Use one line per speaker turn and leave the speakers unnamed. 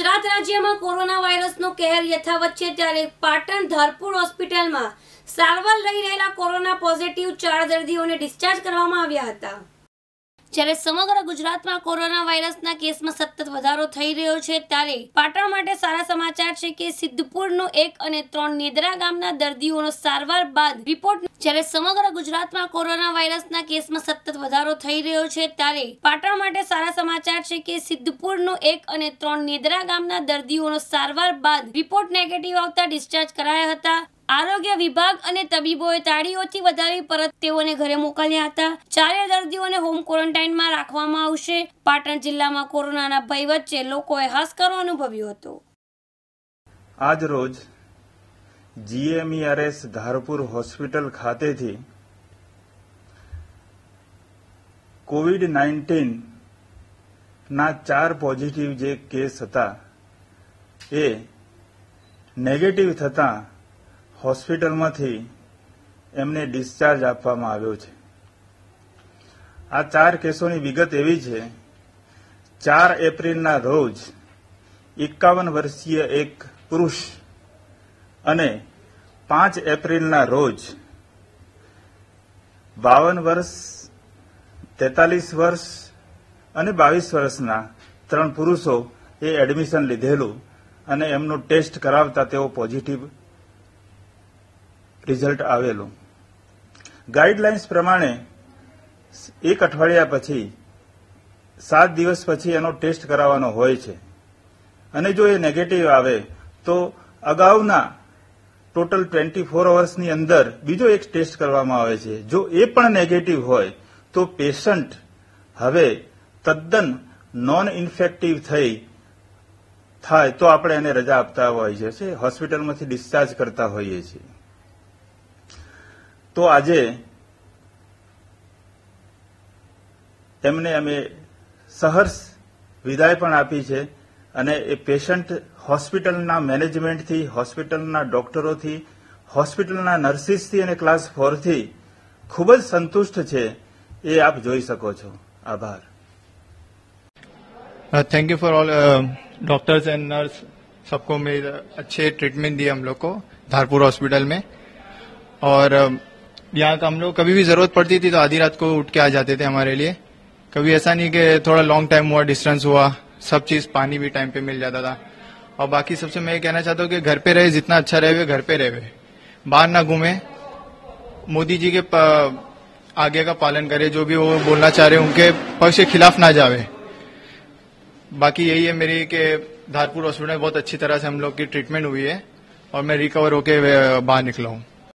ગુજરાત રાજ્યમાં કોરોના વાયરસનો કહેર યથાવત છે ત્યારે પાટણ ધારપુર હોસ્પિટલમાં સારવાર લઈ રહેલા કોરોના પોઝિટિવ ચાર દર્દીઓને ડિસ્ચાર્જ કરવામાં આવ્યા હતા જ્યારે સમગ્ર ગુજરાતમાં કોરોના વાયરસના કેસમાં સતત વધારો થઈ રહ્યો છે ત્યારે પાટણ માટે સારા સમાચાર છે કે સિદ્ધપુરનો એક અને ત્રણ નેદરા ગામના દર્દીઓનો સારવાર બાદ રિપોર્ટ જ્યારે સમગ્ર ગુજરાતમાં કોરોના વાયરસના કેસમાં સતત વધારો થઈ રહ્યો છે ત્યારે પાટણ માટે સારા સમાચાર છે કે સિદ્ધપુરનો એક અને ત્રણ નેદરા ગામના દર્દીઓનો સારવાર બાદ રિપોર્ટ નેગેટિવ આવતા ડિસ્ચાર્જ કરાયા હતા આરોગ્ય આરોગ્ય વિભાગ અને તબીબોએ તાળીઓથી વધાવી પરત તેઓને ઘરે મોકલ્યા હતા ચારે દર્દીઓને હોમ ક્વોરન્ટાઇનમાં રાખવામાં આવશે પાટણ જિલ્લામાં કોરોનાના ભય વચ્ચે લોકોએ હાસકારો અનુભવ્યો હતો
આજ રોજ જીએમઈઆરએસ ધારપુર હોસ્પિટલ ખાતેથી કોવિડ ના ચાર પોઝિટિવ જે કેસ હતા એ નેગેટિવ થતાં હોસ્પિટલમાંથી એમને ડિસ્ચાર્જ આપવામાં આવ્યો છે આ ચાર કેસોની વિગત એવી છે ચાર એપ્રિલના રોજ એકાવન વર્ષીય એક પુરુષ અને પાંચ એપ્રિલના રોજ બાવન વર્ષ તેતાલીસ વર્ષ અને બાવીસ વર્ષના ત્રણ પુરુષો એ એડમિશન લીધેલું અને એમનું ટેસ્ટ કરાવતા તેઓ પોઝિટિવ રિઝલ્ટ આવેલું ગાઈડલાઇન્સ પ્રમાણે એક અઠવાડિયા પછી સાત દિવસ પછી એનો ટેસ્ટ કરાવવાનો હોય છે અને જો એ નેગેટિવ આવે તો અગાઉના ટોટલ ટ્વેન્ટી ફોર અવર્સની અંદર બીજો એક ટેસ્ટ કરવામાં આવે છે જો એ પણ નેગેટિવ હોય તો પેશન્ટ હવે તદ્દન નોન ઇન્ફેક્ટિવ થઈ થાય તો આપણે એને રજા આપતા હોઈએ છીએ હોસ્પિટલમાંથી ડિસ્ચાર્જ કરતા હોઈએ છીએ તો આજે એમને અમે સહર્ષ વિદાય પણ આપી છે અને એ પેશન્ટ હોસ્પિટલના મેનેજમેન્ટથી હોસ્પિટલના ડોક્ટરોથી હોસ્પિટલના નર્સિસથી અને ક્લાસ ફોરથી ખૂબ જ સંતુષ્ટ છે એ આપ જોઈ
શકો છો આભાર thank you for all doctors and nurse सबको मेरे अच्छे ट्रीटमेंट दिए हम लोग को धारपुर हॉस्पिटल में um, यहाँ का हम लोग कभी भी जरूरत पड़ती थी तो आधी रात को उठ के आ जाते थे हमारे लिए कभी ऐसा नहीं कि थोड़ा लॉन्ग टाइम हुआ डिस्टेंस हुआ सब चीज पानी भी टाइम पे मिल जाता था और बाकी सबसे मैं ये कहना चाहता हूँ कि घर पे रहे जितना अच्छा रहे हुए घर पे रहे बाहर ना घूमे मोदी जी के आगे का पालन करे जो भी वो बोलना चाह रहे उनके पक्ष के खिलाफ ना जावे बाकी यही है मेरी कि धारपुर हॉस्पिटल में बहुत अच्छी तरह से हम लोग की ट्रीटमेंट हुई है और मैं रिकवर होके बाहर निकला हूँ